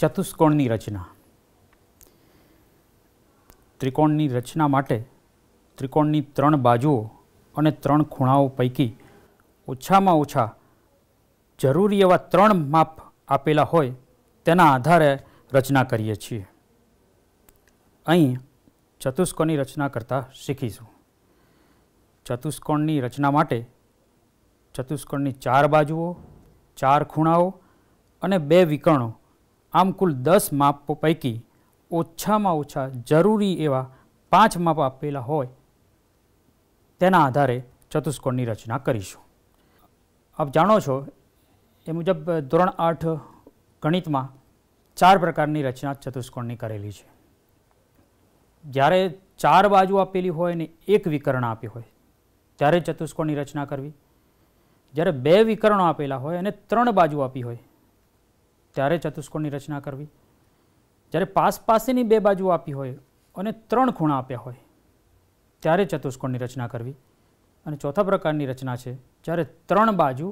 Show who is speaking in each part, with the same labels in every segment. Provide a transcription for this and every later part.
Speaker 1: ચતુષ્કોણની રચના ત્રિકોણની રચના માટે ત્રિકોણની ત્રણ બાજુઓ અને ત્રણ ખૂણાઓ પૈકી ઓછામાં ઓછા જરૂરી એવા ત્રણ માપ આપેલા હોય તેના આધારે રચના કરીએ છીએ અહીં ચતુષ્કોણની રચના કરતાં શીખીશું ચતુષ્કોણની રચના માટે ચતુષ્કોણની ચાર બાજુઓ ચાર ખૂણાઓ અને બે વિકર્ણો આમ કુલ દસ માપ પૈકી ઓછામાં ઓછા જરૂરી એવા પાંચ માપ આપેલા હોય તેના આધારે ચતુષ્કોણની રચના કરીશું આપ જાણો છો એ મુજબ ધોરણ આઠ ગણિતમાં ચાર પ્રકારની રચના ચતુષ્કોણની કરેલી છે જ્યારે ચાર બાજુ આપેલી હોય અને એક વિકર્ણ આપી હોય ત્યારે ચતુષ્કોણની રચના કરવી જ્યારે બે વિકર્ણો આપેલા હોય અને ત્રણ બાજુ આપી હોય ત્યારે ચતુષ્કોણની રચના કરવી જ્યારે પાસ પાસેની બે બાજુ આપી હોય અને ત્રણ ખૂણા આપ્યા હોય ત્યારે ચતુષ્કોણની રચના કરવી અને ચોથા પ્રકારની રચના છે જ્યારે ત્રણ બાજુ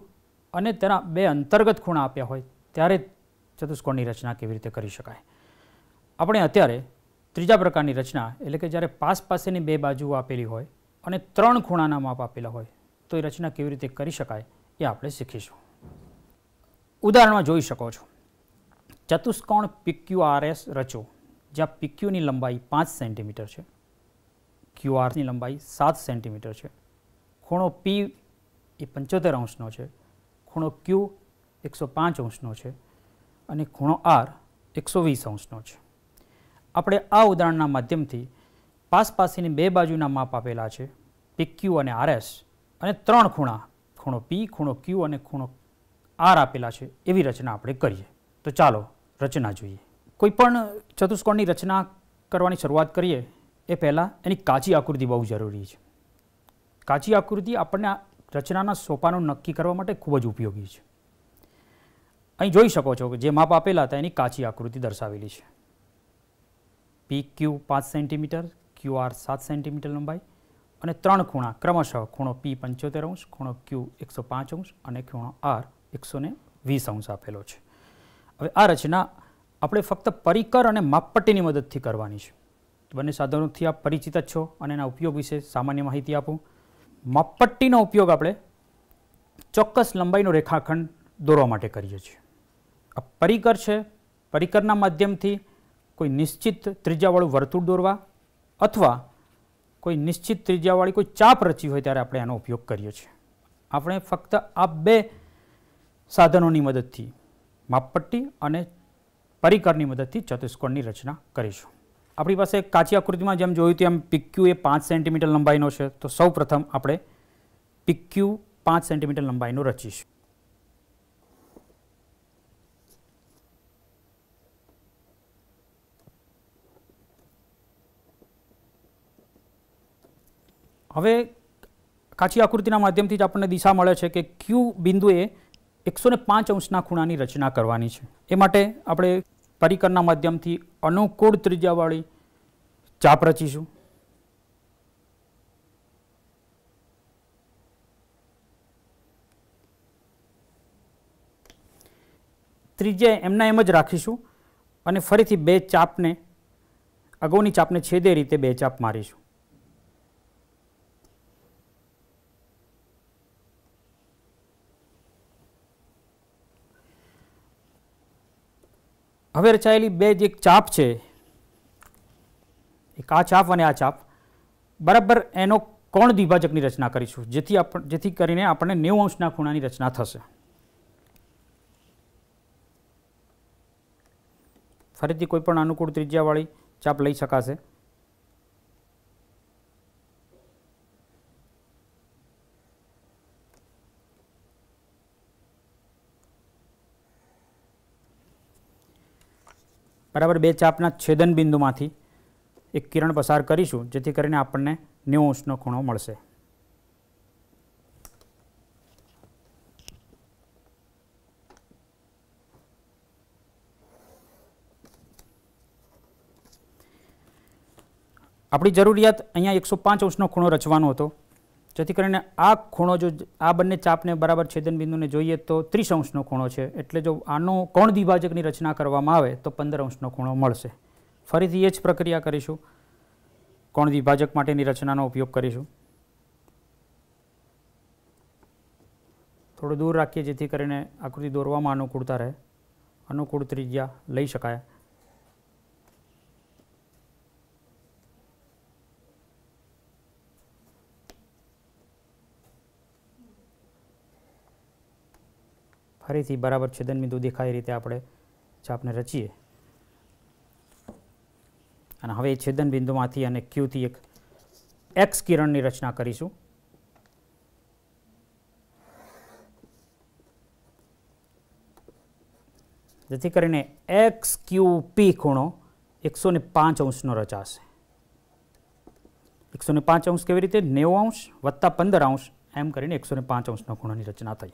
Speaker 1: અને તેના બે અંતર્ગત ખૂણા આપ્યા હોય ત્યારે ચતુષ્કોણની રચના કેવી રીતે કરી શકાય આપણે અત્યારે ત્રીજા પ્રકારની રચના એટલે કે જ્યારે પાસ પાસેની બે બાજુ આપેલી હોય અને ત્રણ ખૂણાના માપ આપેલા હોય તો એ રચના કેવી રીતે કરી શકાય એ આપણે શીખીશું ઉદાહરણમાં જોઈ શકો છો ચતુષ્કોણ પીક્યુઆરએસ રચો જ્યાં પીક્યુની લંબાઈ પાંચ સેન્ટીમીટર છે ક્યુઆરની લંબાઈ સાત સેન્ટીમીટર છે ખૂણો પી એ પંચોતેર અંશનો છે ખૂણો ક્યુ એકસો પાંચ અંશનો છે અને ખૂણો આર એકસો વીસ અંશનો છે આપણે આ ઉદાહરણના માધ્યમથી પાસપાસીની બે બાજુના માપ આપેલા છે પીક્યુ અને આરએસ અને ત્રણ ખૂણા ખૂણો પી ખૂણો ક્યુ અને ખૂણો આર આપેલા છે એવી રચના આપણે કરીએ તો ચાલો રચના જોઈએ કોઈ પણ ચતુષ્કોણની રચના કરવાની શરૂઆત કરીએ એ પહેલાં એની કાચી આકૃતિ બહુ જરૂરી છે કાચી આકૃતિ આપણને આ રચનાના સોપાનું નક્કી કરવા માટે ખૂબ જ ઉપયોગી છે અહીં જોઈ શકો છો કે જે માપ આપેલા હતા એની કાચી આકૃતિ દર્શાવેલી છે પી ક્યુ પાંચ સેન્ટીમીટર ક્યુ આર સાત સેન્ટીમીટર લંબાઈ અને ત્રણ ખૂણા ક્રમશઃ ખૂણો પી પંચોતેર અંશ ખૂણો ક્યુ એકસો પાંચ અંશ અને ખૂણો આર એકસો વીસ અંશ આપેલો છે હવે આ રચના આપણે ફક્ત પરિકર અને માપપટ્ટીની મદદથી કરવાની છે બંને સાધનોથી આપ પરિચિત જ છો અને એના ઉપયોગ વિશે સામાન્ય માહિતી આપું માપપટ્ટીનો ઉપયોગ આપણે ચોક્કસ લંબાઈનો રેખાખંડ દોરવા માટે કરીએ છીએ આ પરિકર છે પરિકરના માધ્યમથી કોઈ નિશ્ચિત ત્રિજ્યાવાળું વર્તુળ દોરવા અથવા કોઈ નિશ્ચિત ત્રિજ્યાવાળી કોઈ ચાપ રચી હોય ત્યારે આપણે આનો ઉપયોગ કરીએ છીએ આપણે ફક્ત આ બે સાધનોની મદદથી માપપટ્ટી અને પરિકરની મદદથી ચતુષ્કોણની રચના કરીશું આપણી પાસે કાચી આકૃતિમાં જેમ જોયું તેમ પીક્યુ એ પાંચ સેન્ટીમીટર લંબાઈનો છે તો સૌ આપણે પીક્યુ પાંચ સેન્ટીમીટર લંબાઈનો રચીશું હવે કાચી આકૃતિના માધ્યમથી જ આપણને દિશા મળે છે કે ક્યુ બિંદુએ એકસો ને પાંચ અંશના ખૂણાની રચના કરવાની છે એ માટે આપણે પરિકરના માધ્યમથી અનુકૂળ ત્રિજ્યાવાળી ચાપ રચીશું ત્રિજ્યા એમના એમ જ રાખીશું અને ફરીથી બે ચાપને અગાઉની ચાપને છેદે રીતે બે ચાપ મારીશું હવે રચાયેલી બે જે ચાપ છે એક આ ચાપ અને આ ચાપ બરાબર એનો કોણ દ્વિભાજકની રચના કરીશું જેથી આપણ જેથી કરીને આપણને નેવું અંશના ખૂણાની રચના થશે ફરીથી કોઈ પણ અનુકૂળ ત્રિજ્યાવાળી ચાપ લઈ શકાશે બરાબર બે ચાપના છેદન બિંદુમાંથી એક કિરણ પસાર કરીશું જેથી કરીને આપણને નેવું અંશનો ખૂણો મળશે આપણી જરૂરિયાત અહીંયા એકસો પાંચ અંશનો ખૂણો રચવાનો હતો જેથી કરીને આ ખૂણો જો આ બંને ચાપને બરાબર છેદન બિંદુને જોઈએ તો ત્રીસ અંશનો ખૂણો છે એટલે જો આનો કોણ દ્વિભાજકની રચના કરવામાં આવે તો પંદર અંશનો ખૂણો મળશે ફરીથી એ જ પ્રક્રિયા કરીશું કોણ દ્વિભાજક માટેની રચનાનો ઉપયોગ કરીશું થોડું દૂર રાખીએ જેથી કરીને આકૃતિ દોરવામાં અનુકૂળતા રહે અનુકૂળ ત્રિજ્યા લઈ શકાય ફરીથી બરાબર છેદન બિંદુ દેખાય રીતે આપણે ચાપને રચીએ અને હવે છેદન બિંદુમાંથી અને ક્યુથી એક એક્સ કિરણની રચના કરીશું જેથી કરીને એક્સ ક્યુ પી ખૂણો એકસો ને પાંચ અંશનો રચાશે એકસો ને પાંચ અંશ કેવી રીતે નેવું અંશ વત્તા પંદર અંશ એમ કરીને એકસો ને પાંચ અંશના ખૂણાની રચના થઈ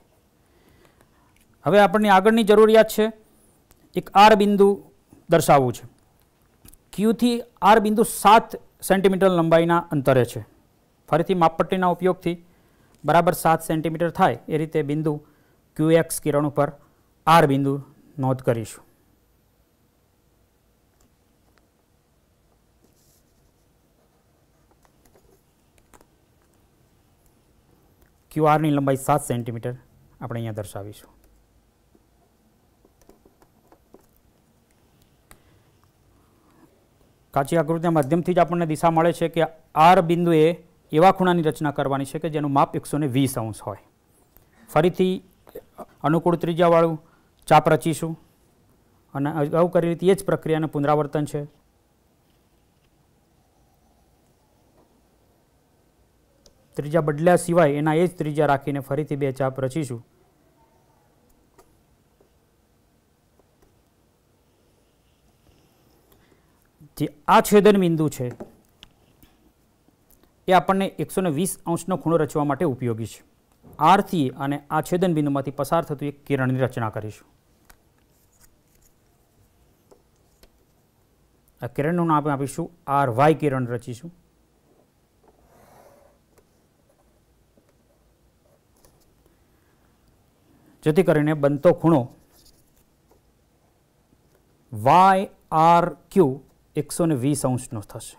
Speaker 1: હવે આપણને આગળની જરૂરિયાત છે એક આર બિંદુ દર્શાવવું છે ક્યુથી આર બિંદુ સાત સેન્ટીમીટર લંબાઈના અંતરે છે ફરીથી માપપટ્ટીના ઉપયોગથી બરાબર સાત સેન્ટીમીટર થાય એ રીતે બિંદુ ક્યુ એક્સ કિરણ ઉપર આર બિંદુ નોંધ કરીશું ક્યુ આરની લંબાઈ સાત સેન્ટીમીટર આપણે અહીંયા દર્શાવીશું કાચી આકૃતિના માધ્યમથી જ આપણને દિશા મળે છે કે આર બિંદુએ એવા ખૂણાની રચના કરવાની છે કે જેનું માપ એકસો વીસ અંશ હોય ફરીથી અનુકૂળ ત્રિજ્યાવાળું ચાપ રચીશું અને અગાઉ કરી રીતે એ જ પ્રક્રિયાનું પુનરાવર્તન છે ત્રીજા બદલ્યા સિવાય એના એ જ ત્રીજા રાખીને ફરીથી બે ચાપ રચીશું જે આ છેદન બિંદુ છે એ આપણને એકસો ને વીસ અંશનો ખૂણો રચવા માટે ઉપયોગી છે આરથી અને આ છેદન બિંદુમાંથી પસાર થતું એક કિરણની રચના કરીશું આ કિરણનું નામ આપીશું આર વાય કિરણ રચીશું જેથી કરીને બનતો ખૂણો વાય આર ક્યુ એકસો ને વીસ અંશનો થશે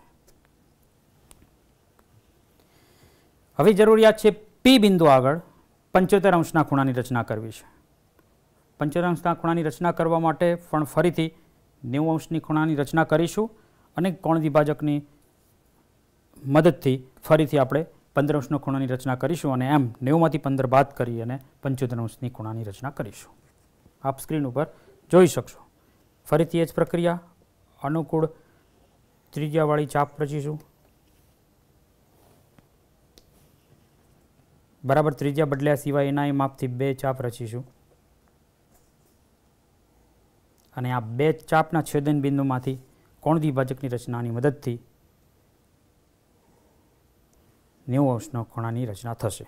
Speaker 1: હવે જરૂરિયાત છે પી બિંદુ આગળ પંચોતેર અંશના ખૂણાની રચના કરવી છે પંચોતેર અંશના ખૂણાની રચના કરવા માટે પણ ફરીથી નેવું અંશની ખૂણાની રચના કરીશું અને કોણ વિભાજકની મદદથી ફરીથી આપણે પંદર અંશનો ખૂણાની રચના કરીશું અને એમ નેવુંમાંથી પંદર બાદ કરી અને પંચોતેર અંશની ખૂણાની રચના કરીશું આપ સ્ક્રીન ઉપર જોઈ શકશો ફરીથી એ જ પ્રક્રિયા અનુકૂળ ત્રિજ્યાવાળી ચાપ રચીશું બરાબર ત્રિજ્યા બદલ્યા સિવાય એના એ માપથી બે ચાપ રચીશું અને આ બે ચાપના છેદન બિંદુમાંથી કોણ દ્વિભાજકની રચનાની મદદથી નેવું અંશનો ખૂણાની રચના થશે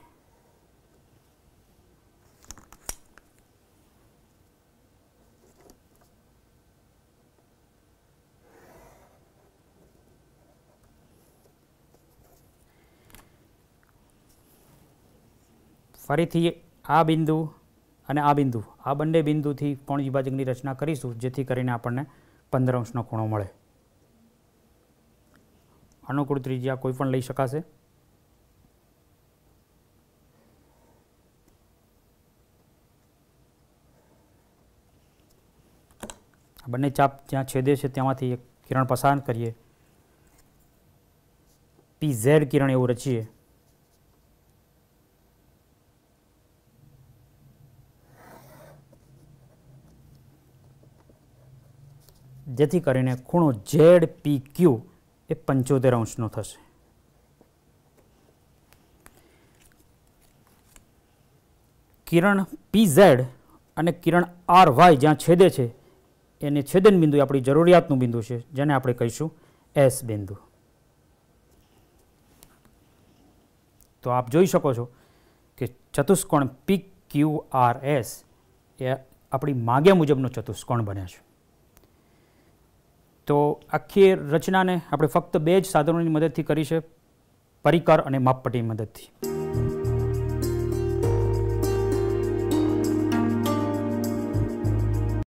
Speaker 1: ફરીથી આ બિંદુ અને આ બિંદુ આ બંને બિંદુથી કોણ વિભાજકની રચના કરીશું જેથી કરીને આપણને પંદર અંશનો ખૂણો મળે અનુકૂળ ત્રિજ્યા કોઈ પણ લઈ શકાશે બંને ચાપ જ્યાં છેદે છે ત્યાંમાંથી એક કિરણ પસાર કરીએ પી ઝેડ કિરણ એવું રચીએ જેથી કરીને ખૂણો ઝેડ પી ક્યુ એ પંચોતેર અંશનો થશે કિરણ પી ઝેડ અને કિરણ આર વાય જ્યાં છેદે છે એને છેદન બિંદુ આપણી જરૂરિયાતનું બિંદુ છે જેને આપણે કહીશું એસ બિંદુ તો આપ જોઈ શકો છો કે ચતુષ્કોણ પી ક્યુ આર એસ એ આપણી માગ્યા મુજબનો ચતુષ્કોણ બન્યા છે તો આખી રચનાને આપણે ફક્ત બે જ સાધનોની મદદથી કરી છે પરિકર અને માપપટીની મદદથી